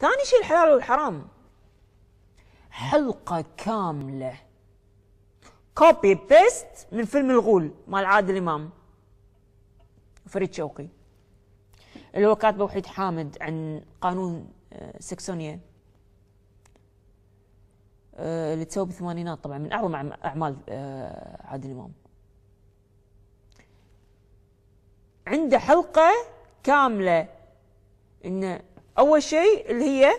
ثاني شيء الحلال والحرام حلقة كاملة كوبي بيست من فيلم الغول مال عادل إمام فريد شوقي اللي هو كاتبه وحيد حامد عن قانون آه، سكسونيا آه، اللي تسوى بالثمانينات طبعا من أعظم أعمال آه، عادل إمام عنده حلقة كاملة إنه اول شيء اللي هي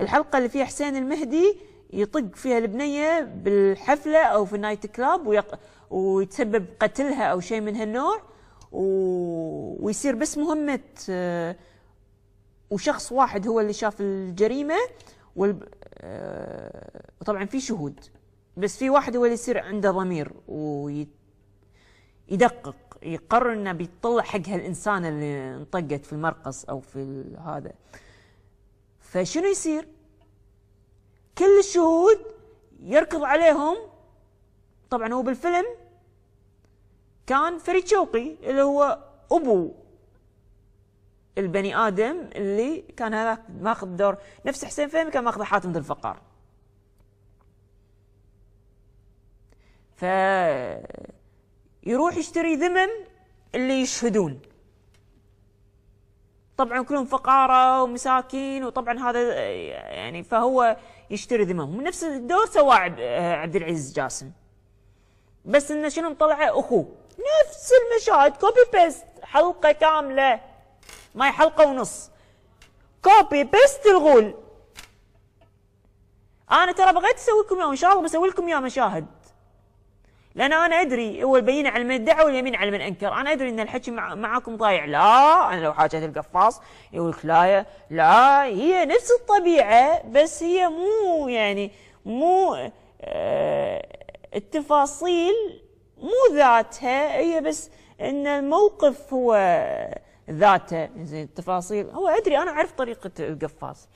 الحلقه اللي فيها حسين المهدي يطق فيها البنيه بالحفله او في النايت كلاب ويق... ويتسبب قتلها او شيء من هالنوع و... ويصير بس مهمه آه، وشخص واحد هو اللي شاف الجريمه وال... آه، وطبعا في شهود بس في واحد هو اللي يصير عنده ضمير ويدقق يقرر انه بيطلع حق هالانسانه اللي انطقت في المرقص او في هذا فشنو يصير؟ كل الشهود يركض عليهم طبعا هو بالفيلم كان فريد شوقي اللي هو ابو البني ادم اللي كان هذاك ماخذ دور نفس حسين فهمي كان ماخذ حاتم ذو الفقار ف يروح يشتري ذمم اللي يشهدون طبعا كلهم فقارة ومساكين وطبعا هذا يعني فهو يشتري ذممهم نفس الدور سواه عبد العزيز جاسم بس انه شنو طلع اخوه نفس المشاهد كوبي بيست حلقه كامله ما هي حلقه ونص كوبي بيست الغول انا ترى بغيت اسوي لكم اياه ان شاء الله بسوي لكم اياه مشاهد لأن أنا أدري هو البين على من ادعى واليمين على من أنكر أنا أدري أن الحكي معاكم ضايع لا أنا لو حاجات القفاص يقول لك لا لا هي نفس الطبيعة بس هي مو يعني مو اه التفاصيل مو ذاتها هي بس أن الموقف هو ذاته زين التفاصيل هو أدري أنا أعرف طريقة القفاص